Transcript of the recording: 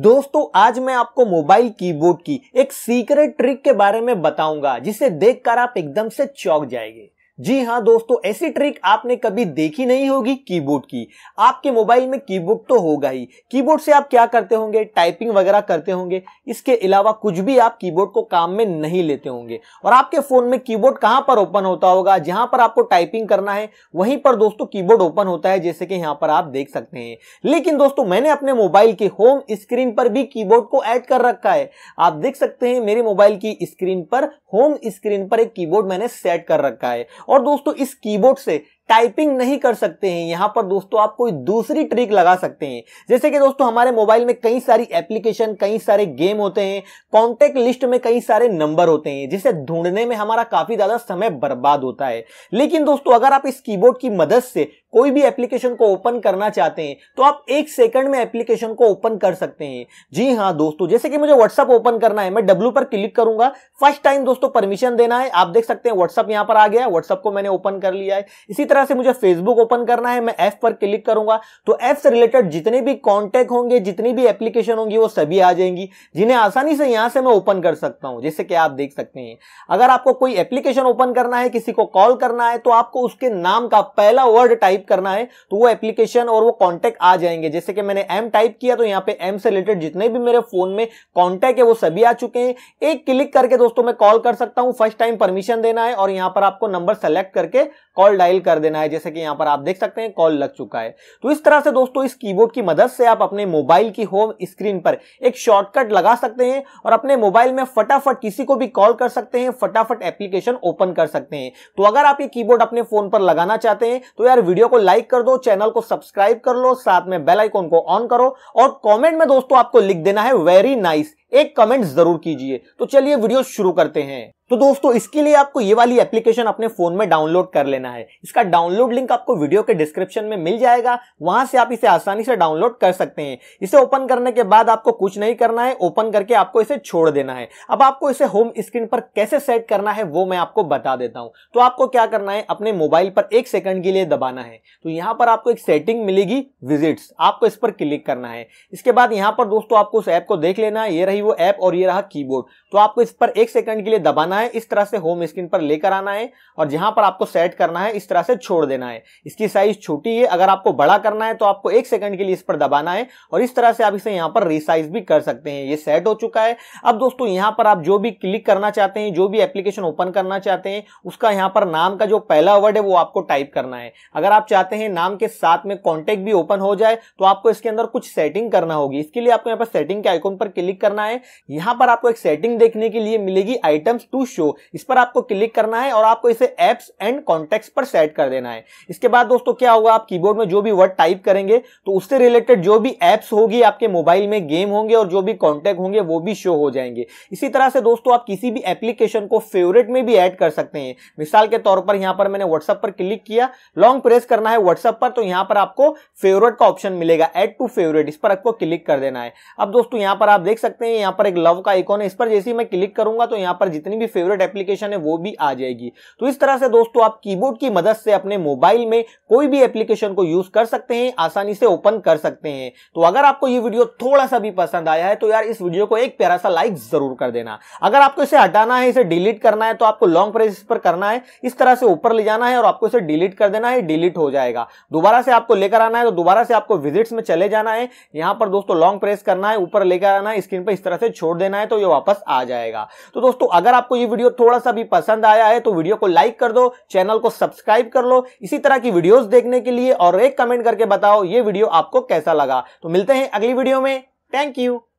दोस्तों आज मैं आपको मोबाइल कीबोर्ड की एक सीक्रेट ट्रिक के बारे में बताऊंगा जिसे देखकर आप एकदम से चौक जाएंगे जी हाँ दोस्तों ऐसी ट्रिक आपने कभी देखी नहीं होगी कीबोर्ड की आपके मोबाइल में कीबोर्ड तो होगा ही कीबोर्ड से आप क्या करते होंगे टाइपिंग वगैरह करते होंगे इसके अलावा कुछ भी आप कीबोर्ड को काम में नहीं लेते होंगे और आपके फोन में कीबोर्ड कहाँ पर ओपन होता होगा जहां पर आपको टाइपिंग करना है वहीं पर दोस्तों कीबोर्ड ओपन होता है जैसे कि यहाँ पर आप देख सकते हैं लेकिन दोस्तों मैंने अपने मोबाइल के होम स्क्रीन पर भी कीबोर्ड को ऐड कर रखा है आप देख सकते हैं मेरे मोबाइल की स्क्रीन पर होम स्क्रीन पर एक कीबोर्ड मैंने सेट कर रखा है और दोस्तों इस कीबोर्ड से टाइपिंग नहीं कर सकते हैं यहाँ पर दोस्तों आप कोई दूसरी ट्रिक लगा सकते हैं जैसे कि दोस्तों हमारे मोबाइल में कई सारी एप्लीकेशन कई सारे गेम होते हैं कॉन्टेक्ट लिस्ट में कई सारे नंबर होते हैं जिसे ढूंढने में हमारा काफी ज्यादा समय बर्बाद होता है लेकिन दोस्तों अगर आप इस कीबोर्ड की मदद से कोई भी एप्लीकेशन को ओपन करना चाहते हैं तो आप एक सेकंड में एप्लीकेशन को ओपन कर सकते हैं जी हाँ दोस्तों जैसे कि मुझे व्हाट्सअप ओपन करना है मैं डब्ल्यू पर क्लिक करूंगा फर्स्ट टाइम दोस्तों परमिशन देना है आप देख सकते हैं व्हाट्सअप यहां पर आ गया व्हाट्सअप को मैंने ओपन कर लिया है इसी तरह से मुझे फेसबुक ओपन करना है मैं एफ पर क्लिक करूंगा तो एफ से रिलेटेड जितने भी कॉन्टेक्ट होंगे जितनी भी एप्लीकेशन होंगी वो सभी आ जाएंगी जिन्हें आसानी से यहां से मैं ओपन कर सकता हूं जैसे कि आप देख सकते हैं अगर आपको कोई एप्लीकेशन ओपन करना है किसी को कॉल करना है तो आपको उसके नाम का पहला वर्ड टाइप करना है तो वो एप्लीकेशन और वो कॉन्टेक्ट आ जाएंगे जैसे कि मैंने एम टाइप किया तो यहाँ पे एम से रिलेटेड जितने भी मेरे फोन में कॉन्टेक्ट है वो सभी आ चुके हैं एक क्लिक करके दोस्तों मैं कॉल कर सकता हूँ फर्स्ट टाइम परमिशन देना है और यहाँ पर आपको नंबर सेलेक्ट करके कॉल डायल कर देना है जैसे कि यहाँ पर आप देख सकते हैं कॉल लग चुका है तो इस तरह से दोस्तों इस कीबोर्ड की मदद से आप अपने मोबाइल की होम स्क्रीन पर एक शॉर्टकट लगा सकते हैं और अपने मोबाइल में फटाफट किसी को भी कॉल कर सकते हैं फटाफट एप्लीकेशन ओपन कर सकते हैं तो अगर आप ये कीबोर्ड अपने फोन पर लगाना चाहते हैं तो यार वीडियो को लाइक कर दो चैनल को सब्सक्राइब कर लो साथ में बेल को ऑन करो और कॉमेंट में दोस्तों आपको लिख देना है वेरी नाइस एक कमेंट जरूर कीजिए तो चलिए वीडियो शुरू करते हैं तो दोस्तों इसके लिए आपको ये वाली एप्लीकेशन अपने फोन में डाउनलोड कर लेना है इसका डाउनलोड लिंक आपको वीडियो के डिस्क्रिप्शन में मिल जाएगा वहां से आप इसे आसानी से डाउनलोड कर सकते हैं इसे ओपन करने के बाद आपको कुछ नहीं करना है ओपन करके आपको इसे छोड़ देना है अब आपको इसे होम स्क्रीन पर कैसे सेट करना है वो मैं आपको बता देता हूं तो आपको क्या करना है अपने मोबाइल पर एक सेकंड के लिए दबाना है तो यहां पर आपको एक सेटिंग मिलेगी विजिट्स आपको इस पर क्लिक करना है इसके बाद यहां पर दोस्तों आपको उस ऐप को देख लेना है ये रही रही वो ऐप और ये रहा कीबोर्ड तो आपको इस पर एक सेकंड के लिए दबाना है इस तरह से होम स्क्रीन पर लेकर आना है और जहां पर आपको सेट करना है इस तरह से छोड़ देना है इसकी साइज छोटी है अगर आपको बड़ा करना है तो आपको एक सेकंड के लिए इस पर दबाना है और इस तरह से आप इसे यहाँ पर रिसाइज भी कर सकते हैं ये सेट हो चुका है अब दोस्तों यहाँ पर आप जो भी क्लिक करना चाहते हैं जो भी एप्लीकेशन ओपन करना चाहते हैं उसका यहाँ पर नाम का जो पहला वर्ड है वो आपको टाइप करना है अगर आप चाहते हैं नाम के साथ में कॉन्टेक्ट भी ओपन हो जाए तो आपको इसके अंदर कुछ सेटिंग करना होगी इसके लिए आपको यहाँ पर सेटिंग के आइकोन पर क्लिक करना है है यहाँ पर आपको एक सेटिंग देखने के लिए मिलेगी आइटम्स टू शो इस पर आपको क्लिक करना है और आपको इसे एप्स एंड कॉन्टेक्ट पर सेट कर देना है इसके बाद दोस्तों क्या होगा आप कीबोर्ड में जो भी वर्ड टाइप करेंगे तो उससे रिलेटेड जो भी एप्स होगी आपके मोबाइल में गेम होंगे और जो भी कॉन्टेक्ट होंगे वो भी शो हो जाएंगे इसी तरह से दोस्तों आप किसी भी एप्लीकेशन को फेवरेट में भी ऐड कर सकते हैं मिसाल के तौर पर यहां पर मैंने व्हाट्सएप पर क्लिक किया लॉन्ग प्रेस करना है व्हाट्सएप पर तो यहां पर आपको फेवरेट का ऑप्शन मिलेगा एड टू फेवरेट इस पर आपको क्लिक कर देना है अब दोस्तों यहां पर आप देख सकते हैं यहाँ पर एक लव का आइकॉन है इस पर जैसे ही मैं क्लिक करूंगा तो यहाँ पर जितनी भी फेवरेट एप्लीकेशन है वो भी आ जाएगी तो इस तरह से दोस्तों आप कीबोर्ड की मदद से अपने मोबाइल में कोई भी एप्लीकेशन को यूज कर सकते हैं आसानी से ओपन कर सकते हैं तो अगर आपको ये वीडियो थोड़ा सा भी पसंद आया है तो यार इस वीडियो को एक प्यारा सा लाइक जरूर कर देना अगर आपको इसे हटाना है इसे डिलीट करना है तो आपको लॉन्ग प्रेस पर करना है इस तरह से ऊपर ले जाना है और आपको इसे डिलीट कर देना है डिलीट हो जाएगा दोबारा से आपको लेकर आना है तो दोबारा से आपको विजिट्स में चले जाना है यहां पर दोस्तों लॉन्ग प्रेस करना है ऊपर लेकर आना है स्क्रीन पर इस तरह तरह से छोड़ देना है तो ये वापस आ जाएगा तो दोस्तों अगर आपको ये वीडियो थोड़ा सा भी पसंद आया है तो वीडियो को लाइक कर दो चैनल को सब्सक्राइब कर लो इसी तरह की वीडियोस देखने के लिए और एक कमेंट करके बताओ ये वीडियो आपको कैसा लगा तो मिलते हैं अगली वीडियो में थैंक यू